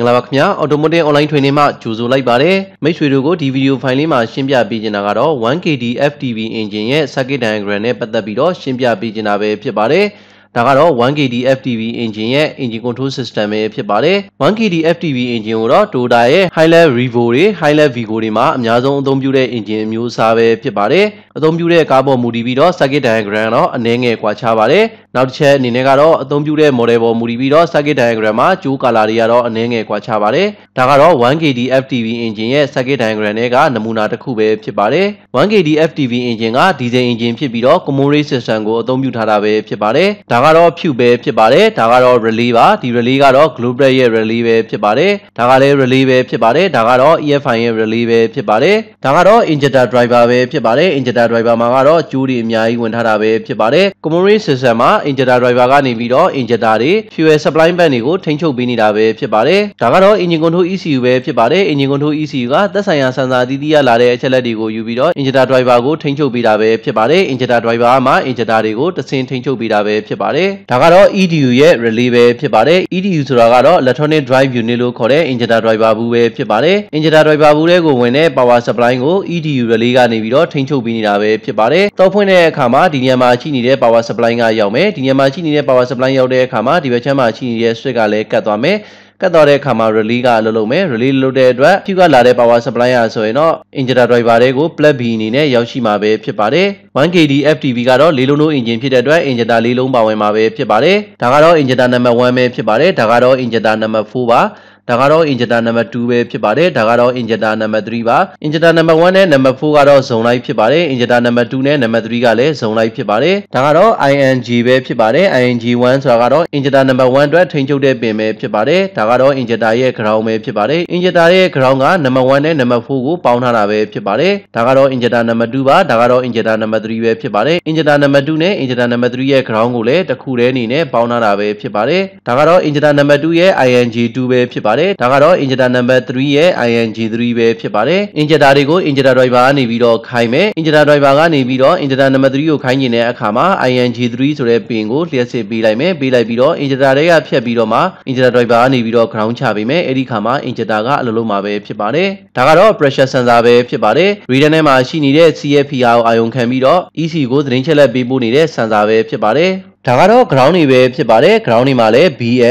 င်္ဂလာပါခင်ဗျာ Automotive Online Training မှာကြိုဆိုလိုက်ပါတယ်မိတ်ဆွေတို့ကိုဒီဗီဒီယိုဖိုင်လေးမှာရှင်းပြပေးချင်တာကတော့ 1KD FTP engine ရဲ့ circuit diagram နဲ့ပတ်သက်ပြီးတော့ရှင်းပြပေးချင်တာပဲဖြစ်ပါတယ်ဒါကတော့ 1KD FTV engine ရဲ့ engine control system ပဲဖြစ်ပါတယ်။ 1KD FTV engine ကိုတော့ Toyota ရဲ့ Hilux Revo တွေ Hilux Vigo တွေမှာအများဆုံးအသုံးပြုတဲ့ engine အမျိုးအစားပဲဖြစ်ပါတယ်။အသုံးပြုတဲ့ကားပေါ်မူတည်ပြီးတော့ circuit diagram တော့အနည်းငယ်ကွာခြားပါတယ်။နောက်တစ်ချက်အနေနဲ့ကတော့အသုံးပြုတဲ့ model ပေါ်မူတည်ပြီးတော့ circuit diagram မှာကြိုးကာလာတွေကတော့အနည်းငယ်ကွာခြားပါတယ်။ဒါကတော့ 1KD FTV engine ရဲ့ circuit diagram တွေကနမူနာတစ်ခုပဲဖြစ်ပါတယ်။ 1KD FTV engine က diesel engine ဖြစ်ပြီးတော့ common rate system ကိုအသုံးပြုထားတာပဲဖြစ်ပါတယ်။ဒါကကတော့ဖြူပဲဖြစ်ပါတယ်ဒါကတော့ relay ပါဒီ relay ကတော့ global ရဲ့ relay ပဲဖြစ်ပါတယ်ဒါကလည်း relay ပဲဖြစ်ပါတယ်ဒါကတော့ EFI ရဲ့ relay ပဲဖြစ်ပါတယ်ဒါကတော့ injector driver ပဲဖြစ်ပါတယ် injector driver မှာကတော့ကျိုးတွေအများကြီးဝင်ထားတာပဲဖြစ်ပါတယ် commodity system မှာ injector driver ကနေပြီးတော့ injector တွေ fuel supply bank တွေကိုထိန်းချုပ်ပေးနေတာပဲဖြစ်ပါတယ်ဒါကတော့ engine control ECU ပဲဖြစ်ပါတယ် engine control ECU ကသက်ဆိုင်ရာစံစာသီးသီးရလာတဲ့အချက်လက်တွေကိုယူပြီးတော့ injector driver ကိုထိန်းချုပ်ပေးတာပဲဖြစ်ပါတယ် injector driver မှာ injector တွေကိုတစင်ထိန်းချုပ်ပေးတာပဲဖြစ်ပါတယ်ပါတယ်။ဒါကတော့ EDU ရဲ့ relay ပဲဖြစ်ပါတယ်။ EDU ဆိုတာကတော့ electronic drive unit လို့ခေါ်တဲ့ injector driver ဘူးပဲဖြစ်ပါတယ်။ injector driver ဘူးထဲကိုဝင်တဲ့ power supply ကို EDU relay ကနေပြီးတော့ထိန်းချုပ်ပေးနေတာပဲဖြစ်ပါတယ်။တောက်ဖွင့်တဲ့အခါမှာဒီနေရာမှာရှိနေတဲ့ power supply ကရောက်မယ်။ဒီနေရာမှာရှိနေတဲ့ power supply ရောက်တဲ့အခါမှာဒီဘက်ခြမ်းမှာရှိနေတဲ့ switch ကလည်းကတ်သွားမယ်။ကတ်တော်တဲ့အခါမှာ relay ကအလုပ်လုပ်မယ် relay လုပ်တဲ့အတွက် Q ကလာတဲ့ power supply ကဆိုရင်တော့ injector driver တွေကို plug B အနေနဲ့ရောက်ရှိမှာပဲဖြစ်ပါတယ် 1KD FTP ကတော့လေးလုံးလုံး engine ဖြစ်တဲ့အတွက် injector လေးလုံးပါဝင်မှာပဲဖြစ်ပါတယ်ဒါကတော့ injector number 1ပဲဖြစ်ပါတယ်ဒါကတော့ injector number 4ပါဒါကတော့ injector number 2ပဲဖြစ်ပါတယ်ဒါကတော့ injector number 3ပါ injector number 1နဲ့ number 4ကတော့ဇုံလိုက်ဖြစ်ပါတယ် injector number 2နဲ့ number 3ကလည်းဇုံလိုက်ဖြစ်ပါတယ်ဒါကတော့ ing ပဲဖြစ်ပါတယ် ing 1ဆိုတာကတော့ injector number 1အတွက်ထိန်းချုပ်တဲ့ပင်ပဲဖြစ်ပါတယ်ဒါကတော့ injector ရဲ့ ground ပဲဖြစ်ပါတယ် injector ရဲ့ ground က number 1နဲ့ number 4ကိုပေါင်းထားတာပဲဖြစ်ပါတယ်ဒါကတော့ injector number 2ပါဒါကတော့ injector number 3ပဲဖြစ်ပါတယ် injector number 2နဲ့ injector number 3ရဲ့ ground ကိုလည်းတစ်ခုတည်းအနေနဲ့ပေါင်းထားတာပဲဖြစ်ပါတယ်ဒါကတော့ injector number 2ရဲ့ ing 2ပဲဖြစ်ပါတယ်ပါတယ်ဒါကတော့ injector number 3ရဲ့ ING3 ပဲဖြစ်ပါတယ် injector တွေကို injector driver ကနေပြီးတော့ခိုင်းမယ် injector driver ကနေပြီးတော့ injector number 3ကိုခိုင်းနေတဲ့အခါမှာ ING3 ဆိုတဲ့ပင်ကိုလျှက်စစ်ပေးလိုက်မယ်ပေးလိုက်ပြီးတော့ injector တွေကဖြတ်ပြီးတော့မှ injector driver ကနေပြီးတော့ ground ချပေးမယ်အဲ့ဒီခါမှာ injector ကအလိုလိုမှာပဲဖြစ်ပါတယ်ဒါကတော့ pressure sensor ပဲဖြစ်ပါတယ် reader ထဲမှာရှိနေတဲ့ CFPR ကိုအာရုံခံပြီးတော့ EC ကိုသတင်းချက်လက်ပေးပို့နေတဲ့ sensor ပဲဖြစ်ပါတယ်ဒါကတော့ ground တွေပဲဖြစ်ပါတယ် ground တွေမှာလည်း BL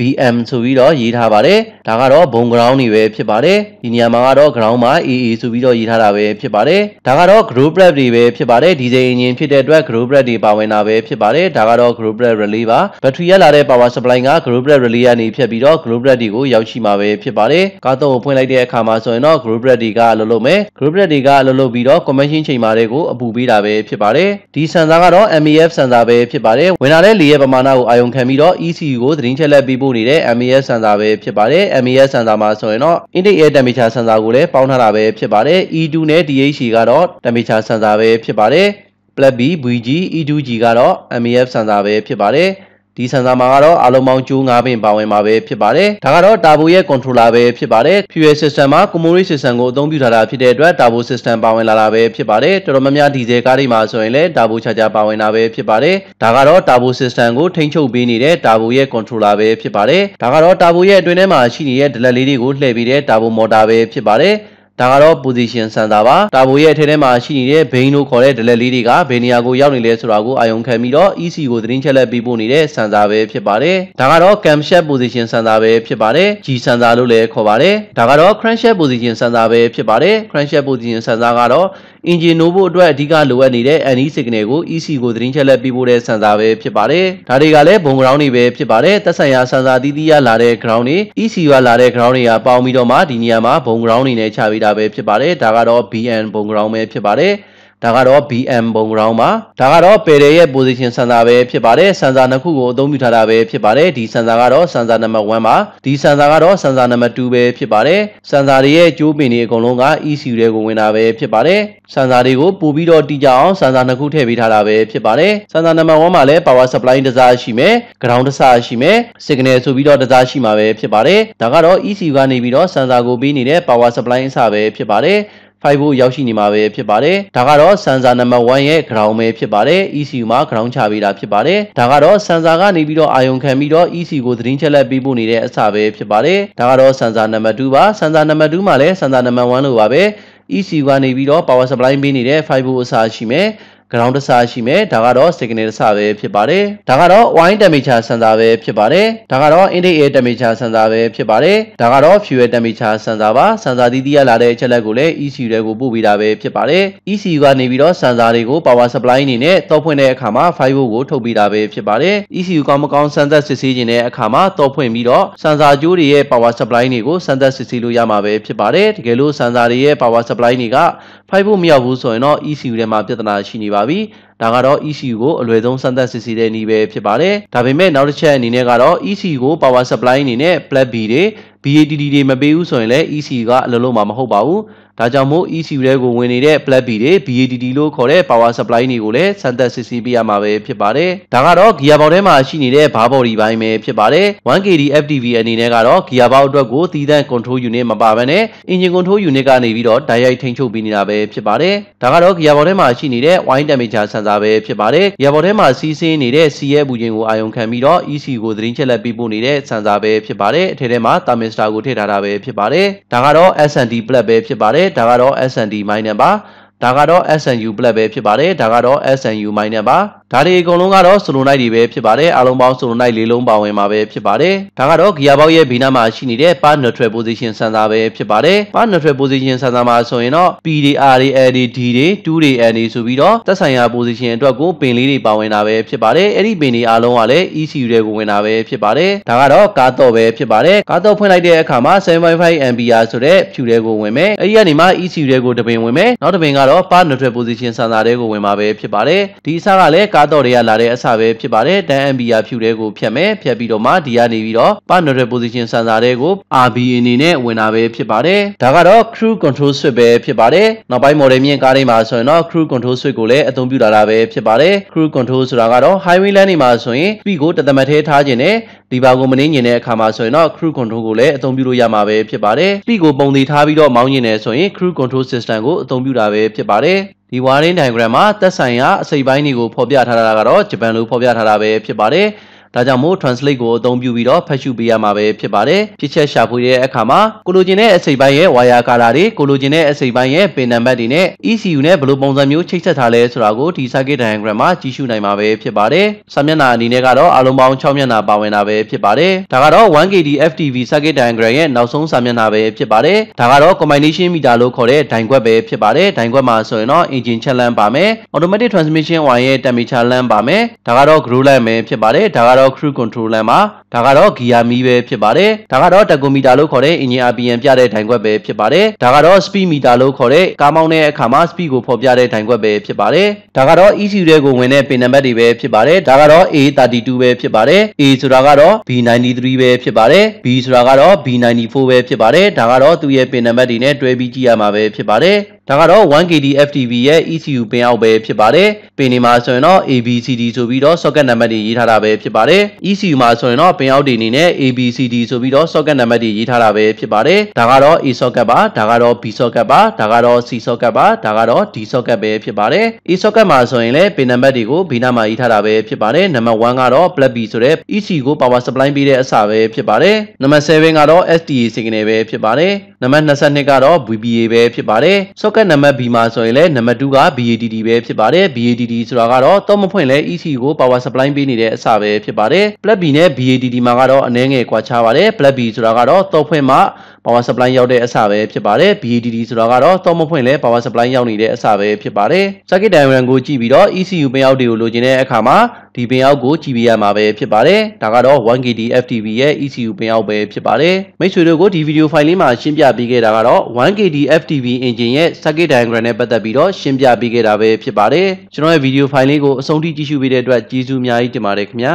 BM ဆိုပြီးတော့ရေးထားပါတယ်ဒါကတော့ဘုံ ground တွေပဲဖြစ်ပါတယ်ဒီနေရာမှာကတော့ ground မှာ AA ဆိုပြီးတော့ရေးထားတာပဲဖြစ်ပါတယ်ဒါကတော့ grow prep တွေပဲဖြစ်ပါတယ်ဒီဇိုင် engine ဖြစ်တဲ့အတွက် grow prep တွေပါဝင်တာပဲဖြစ်ပါတယ်ဒါကတော့ grow prep relay ပါဘက်ထရီရလာတဲ့ power supply က grow prep relay ကနေဖြတ်ပြီးတော့ grow prep တွေကိုရောက်ရှိမှာပဲဖြစ်ပါတယ်ကားသုံးကိုဖွင့်လိုက်တဲ့အခါမှာဆိုရင်တော့ grow prep တွေကလုံးလုံးမယ် grow prep တွေကလုံးလုံးပြီးတော့ convention ချိန်မှာတွေကိုအပူပေးတာပဲဖြစ်ပါတယ်ဒီစံစာကတော့ MEF စံစာပဲဖြစ်ပါတယ်ဝင်လာတဲ့လေရဲ့ပမာဏကိုအာရုံခံပြီးတော့ ECU ကိုသတင်းချက်လက်ပေးပို့နေတဲ့ MES စံသာပဲဖြစ်ပါတယ်။ MES စံသာမှာဆိုရင်တော့ intake air temperature စံသာကိုလည်းပေါင်းထားတာပဲဖြစ်ပါတယ်။ E2 နဲ့ DHC ကတော့ temperature စံသာပဲဖြစ်ပါတယ်။ Plug B, VG, E2G ကတော့ MEF စံသာပဲဖြစ်ပါတယ်။ဒီဆန်စာမှာကတော့အလုံးပေါင်းကျိုး9ပင်ပါဝင်မှာပဲဖြစ်ပါတယ်ဒါကတော့ Turbo ရဲ့ controller ပဲဖြစ်ပါတယ် fuel system မှာ Komori system ကိုအသုံးပြုထားတာဖြစ်တဲ့အတွက် Turbo system ပါဝင်လာတာပဲဖြစ်ပါတယ်တော်တော်များများဒီဇယ်ကားတွေမှာဆိုရင်လည်း Turbo charger ပါဝင်တာပဲဖြစ်ပါတယ်ဒါကတော့ Turbo system ကိုထိန်းချုပ်ပေးနေတဲ့ Turbo ရဲ့ controller ပဲဖြစ်ပါတယ်ဒါကတော့ Turbo ရဲ့အတွင်းထဲမှာရှိနေတဲ့ delay လေးတွေကိုလှည့်ပြီးတဲ့ Turbo motor ပဲဖြစ်ပါတယ်ဒါကတော့ position sensor ပါတာဘိုရဲ့အထက်ထဲမှာရှိနေတဲ့ bin လို့ခေါ်တဲ့ delay လေးတွေကဘယ်နေရာကိုရောက်နေလဲဆိုတာကိုအာရုံခံပြီးတော့ EC ကိုသတင်းချက်လက်ပေးပို့နေတဲ့ sensor ပဲဖြစ်ပါတယ်ဒါကတော့ cam shaft position sensor ပဲဖြစ်ပါတယ် G sensor လို့လည်းခေါ်ပါတယ်ဒါကတော့ crank shaft position sensor ပဲဖြစ်ပါတယ် crank shaft position sensor ကတော့ engine နိုးဖို့အတွက်အဓိကလိုအပ်နေတဲ့ NE signal ကို EC ကိုသတင်းချက်လက်ပေးပို့တဲ့ sensor ပဲဖြစ်ပါတယ်ဒါတွေကလည်းဘုံ ground တွေပဲဖြစ်ပါတယ်သက်ဆိုင်ရာ sensor တီးတီးရလာတဲ့ ground တွေ EC ရလာတဲ့ ground တွေကပေါင်းပြီးတော့မှဒီနေရာမှာဘုံ ground တွေနဲ့ချပေးတာပဲဖြစ်ပါတယ်ဒါကတော့ BN ဘုံ ground ပဲဖြစ်ပါတယ်။ဒါကတော့ BM ပုံကောင်းပါဒါကတော့ပယ်ရရဲ့ position sensor ပဲဖြစ်ပါတယ် sensor နှစ်ခုကိုအသုံးပြုထားတာပဲဖြစ်ပါတယ်ဒီ sensor ကတော့ sensor number 1ပါဒီ sensor ကတော့ sensor number 2ပဲဖြစ်ပါတယ် sensor တွေရဲ့ကြိုးပင်တွေအကုန်လုံးက ECU တွေကိုဝင်တာပဲဖြစ်ပါတယ် sensor တွေကိုပို့ပြီးတော့တိကျအောင် sensor နှစ်ခုထည့်ပေးထားတာပဲဖြစ်ပါတယ် sensor number 1မှာလည်း power supply တစ်စားရှိမယ် ground တစ်စားရှိမယ် signal ဆိုပြီးတော့တစ်စားရှိမှာပဲဖြစ်ပါတယ်ဒါကတော့ ECU ကနေပြီးတော့ sensor ကိုပေးနေတဲ့ power supply အစားပဲဖြစ်ပါတယ်ဖိုက်ဖို့ရောက်ရှိနေမှာပဲဖြစ်ပါတယ်ဒါကတော့ဆန်စာနံပါတ်1ရဲ့ ground ပဲဖြစ်ပါတယ် ECU မှာ ground ချပေးတာဖြစ်ပါတယ်ဒါကတော့ဆန်စာကနေပြီးတော့အာယုံခံပြီးတော့ ECU ကိုသတင်းချက်လက်ပေးပို့နေတဲ့အစပဲဖြစ်ပါတယ်ဒါကတော့ဆန်စာနံပါတ်2ပါဆန်စာနံပါတ်2မှာလည်းဆန်စာနံပါတ်1လို့ပါပဲ ECU ကနေပြီးတော့ power supply ပေးနေတဲ့ fiber အစားရှိမယ် ground တစ်စရှိမယ်ဒါကတော့ signal တစ်စပဲဖြစ်ပါတယ်ဒါကတော့ wine temperature sensor ပဲဖြစ်ပါတယ်ဒါကတော့ intake air temperature sensor ပဲဖြစ်ပါတယ်ဒါကတော့ fuel temperature sensor ပါ sensor သီးသီးရလာတဲ့အချက်လက်ကိုလည်း ECU တွေကိုပို့ပေးတာပဲဖြစ်ပါတယ် ECU ကနေပြီးတော့ sensor တွေကို power supply အနေနဲ့တောက်ဖွင့်တဲ့အခါမှာ 5V ကိုထုတ်ပေးတာပဲဖြစ်ပါတယ် ECU ကောင်းမကောင်းစမ်းသပ်စစ်ဆေးခြင်းတဲ့အခါမှာတောက်ဖွင့်ပြီးတော့ sensor ကြိုးတွေရဲ့ power supply တွေကိုစမ်းသပ်စစ်ဆေးလို့ရမှာပဲဖြစ်ပါတယ်တကယ်လို့ sensor တွေရဲ့ power supply တွေကဖိုက်ဖို့မရောက်ဘူးဆိုရင်တော့ ECU ထဲမှာပြဿနာရှိနေပါပြီ။ဒါကတော့ ECU ကိုအလွယ်ဆုံးစမ်းသပ်စစ်ဆေးတဲ့နည်းပဲဖြစ်ပါတယ်။ဒါပေမဲ့နောက်တစ်ချက်အနေနဲ့ကတော့ ECU ကို power supply အနေနဲ့ black B တွေ BATD တွေမပေးဘူးဆိုရင်လည်း ECU ကအလုပ်လုပ်မှာမဟုတ်ပါဘူး။ဒါကြောင့်မို့ ECU ထဲကိုဝင်နေတဲ့ Black B တွေ BADD လို့ခေါ်တဲ့ power supply တွေကိုလည်းစမ်းသပ်စစ်ဆေးပေးရမှာပဲဖြစ်ပါတယ်။ဒါကတော့ gear box ထဲမှာရှိနေတဲ့ bar body ပိုင်းပဲဖြစ်ပါတယ်။ 1KD FTV အနေနဲ့ကတော့ gear box အတွက်ကိုသီးသန့် control unit မပါဘဲနဲ့ engine control unit ကနေပြီးတော့ direct ထိန်းချုပ်ပေးနေတာပဲဖြစ်ပါတယ်။ဒါကတော့ gear box ထဲမှာရှိနေတဲ့ wine temperature sensor ပဲဖြစ်ပါတယ်။ gear box ထဲမှာစီးဆင်းနေတဲ့ C ရဲ့ဘူချင်းကိုအာရုံခံပြီးတော့ EC ကိုသတင်းချက်လက်ပေးပို့နေတဲ့ sensor ပဲဖြစ်ပါတယ်။အထက်ထဲမှာ thermistor ကိုထည့်ထားတာပဲဖြစ်ပါတယ်။ဒါကတော့ SND plug ပဲဖြစ်ပါတယ်ပါတယ်ဒါကတော့ SND minus ပါဒါကတော့ SNU plus ပဲဖြစ်ပါတယ်ဒါကတော့ SNU minus ပါဒါတွေအကုန်လုံးကတော့ solenoid တွေပဲဖြစ်ပါတယ်အားလုံးပေါင်း solenoid လေးလုံးပါဝင်မှာပဲဖြစ်ပါတယ်ဒါကတော့ gear box ရဲ့ဘေးနားမှာရှိနေတဲ့ par neutral position sensor ပဲဖြစ်ပါတယ် par neutral position sensor မှာဆိုရင်တော့ P တွေ R တွေ L တွေ D တွေ2တွေ N တွေဆိုပြီးတော့သက်ဆိုင်ရာ position အတွက်ကိုပင်လေးတွေပါဝင်တာပဲဖြစ်ပါတယ်အဲ့ဒီပင်တွေအားလုံးကလည်း ECU တွေကိုဝင်တာပဲဖြစ်ပါတယ်ဒါကတော့ကားတော့ပဲဖြစ်ပါတယ်ကားတော့ဖွင့်လိုက်တဲ့အခါမှာ7.5 ampere ဆိုတဲ့ဖြူတွေကိုဝင်မယ်အဲ့ဒီကနေမှ ECU တွေကိုတပင်ဝင်မယ်နောက်တပင်ကတော့ par neutral position sensor တွေကိုဝင်မှာပဲဖြစ်ပါတယ်ဒီအစားကလည်းကားတော်တွေကလာတဲ့အစပဲဖြစ်ပါတယ်ဒန်အမ်ဘီယာဖြူတဲကိုဖြတ်မယ်ဖြတ်ပြီးတော့မှဒီကနေပြီးတော့ partner position sensor တဲကို RB အနေနဲ့ဝင်တာပဲဖြစ်ပါတယ်ဒါကတော့ crew control switch ပဲဖြစ်ပါတယ်နောက်ပိုင်း model မြင့်ကားတွေမှာဆိုရင်တော့ crew control switch ကိုလည်းအသုံးပြုလာတာပဲဖြစ်ပါတယ် crew control ဆိုတာကတော့ highway lane တွေမှာဆိုရင် speed ကိုတသမတ်သေးထားခြင်းနဲ့ဒီပါကိုမနှင်းညင်တဲ့အခါမှာဆိုရင်တော့ crew control ကိုလည်းအသုံးပြုလို့ရမှာပဲဖြစ်ပါတယ် speed ကိုပုံသေးထားပြီးတော့မောင်းညင်တယ်ဆိုရင် crew control system ကိုအသုံးပြုတာပဲဖြစ်ပါတယ်ဒီဝါရင်း diagram မှာသက်ဆိုင်ရာအစိပ်ပိုင်းတွေကိုဖော်ပြထားတာကတော့ဂျပန်လိုဖော်ပြထားတာပဲဖြစ်ပါတယ်။ဒါကြောင့်မို့ translate ကိုအသုံးပြုပြီးတော့ဖတ်ရှုပေးရမှာပဲဖြစ်ပါတယ်ဖြစ်ချက်ရှာဖွေတဲ့အခါမှာကိုလိုချင်တဲ့အစိပ်ပိုင်းရဲ့ wire color တွေကိုလိုချင်တဲ့အစိပ်ပိုင်းရဲ့ပင်နံပါတ်တွေနဲ့ ECU နဲ့ဘယ်လိုပုံစံမျိုးချိတ်ဆက်ထားလဲဆိုတာကိုဒီ circuit diagram မှာကြည့်ရှုနိုင်မှာပဲဖြစ်ပါတယ်စာမျက်နှာအနေနဲ့ကတော့အလုံးပေါင်း6မျက်နှာပါဝင်တာပဲဖြစ်ပါတယ်ဒါကတော့ 1KD FTV circuit diagram ရဲ့နောက်ဆုံးစာမျက်နှာပဲဖြစ်ပါတယ်ဒါကတော့ combination meter လို့ခေါ်တဲ့ဒိုင်ခွက်ပဲဖြစ်ပါတယ်ဒိုင်ခွက်မှာဆိုရင်တော့ engine ချက်လန်းပါမယ် automatic transmission wire ရဲ့ temperature လန်းပါမယ်ဒါကတော့ grow line ပဲဖြစ်ပါတယ်ဒါကတော့တော့ cruise control လမ်းပါဒါကတော့ gear မီးပဲဖြစ်ပါတယ်ဒါကတော့တက္ကိုမီတာလို့ခေါ်တဲ့ engine RPM ပြတဲ့ဒိုင်ခွက်ပဲဖြစ်ပါတယ်ဒါကတော့ speed meter လို့ခေါ်တဲ့ကားမောင်းတဲ့အခါမှာ speed ကိုဖော်ပြတဲ့ဒိုင်ခွက်ပဲဖြစ်ပါတယ်ဒါကတော့ ECU တွေကိုဝင်တဲ့ pin number တွေပဲဖြစ်ပါတယ်ဒါကတော့ A32 ပဲဖြစ်ပါတယ် A ဆိုတာကတော့ B93 ပဲဖြစ်ပါတယ် B ဆိုတာကတော့ B94 ပဲဖြစ်ပါတယ်ဒါကတော့သူ့ရဲ့ pin number တွေနဲ့တွဲပြီးကြည့်ရမှာပဲဖြစ်ပါတယ်ဒါကတော့ 1KD FTP ရဲ့ ECU ပင်အောက်ပဲဖြစ်ပါတယ်။ပင်နေမှာဆိုရင်တော့ ABCD ဆိုပြီးတော့ socket နံပါတ်တွေရေးထားတာပဲဖြစ်ပါတယ်။ ECU မှာဆိုရင်တော့ပင်အောက်တွေအနေနဲ့ ABCD ဆိုပြီးတော့ socket နံပါတ်တွေရေးထားတာပဲဖြစ်ပါတယ်။ဒါကတော့ A socket ပါဒါကတော့ B socket ပါဒါကတော့ C socket ပါဒါကတော့ D socket ပဲဖြစ်ပါတယ်။ A socket မှာဆိုရင်လည်းပင်နံပါတ်တွေကိုဘေးနားမှာရေးထားတာပဲဖြစ်ပါတယ်။နံပါတ်1ကတော့ plug B ဆိုတဲ့ ECU ကို power supply ပေးတဲ့အစာပဲဖြစ်ပါတယ်။နံပါတ်7ကတော့ STA signal ပဲဖြစ်ပါတယ်။နံပါတ်22ကတော့ VBA ပဲဖြစ်ပါတယ်။ socket ကတ်နံပါတ် B မှာဆိုရင်လည်းနံပါတ်2က BADD ပဲဖြစ်ပါတယ် BADD ဆိုတာကတော့တော့မဖွင့်လဲ EC ကို power supply ပေးနေတဲ့အစပဲဖြစ်ပါတယ် plug B နဲ့ BADD မှာကတော့အနည်းငယ်ကွာခြားပါတယ် plug B ဆိုတာကတော့တော့ဖွင့်မှ power supply ရောက်တဲ့အစပဲဖြစ်ပါတယ် BDD ဆိုတာကတော့သောမဖွင့်လဲ power supply ရောက်နေတဲ့အစပဲဖြစ်ပါတယ် circuit diagram ကိုကြည့်ပြီးတော့ ECU ပင်ရောက်တွေကိုလိုချင်တဲ့အခါမှာဒီပင်ရောက်ကိုကြည့်ပြရမှာပဲဖြစ်ပါတယ်ဒါကတော့ 1KD FTP ရဲ့ ECU ပင်ရောက်ပဲဖြစ်ပါတယ်မိတ်ဆွေတို့ကိုဒီ video file လေးမှာရှင်းပြပေးခဲ့တာကတော့ 1KD FTP engine ရဲ့ circuit diagram နဲ့ပတ်သက်ပြီးတော့ရှင်းပြပေးခဲ့တာပဲဖြစ်ပါတယ်ကျွန်တော်ရဲ့ video file လေးကိုအဆုံးထိကြည့်ရှုပေးတဲ့အတွက်ကျေးဇူးအများကြီးတင်ပါတယ်ခင်ဗျာ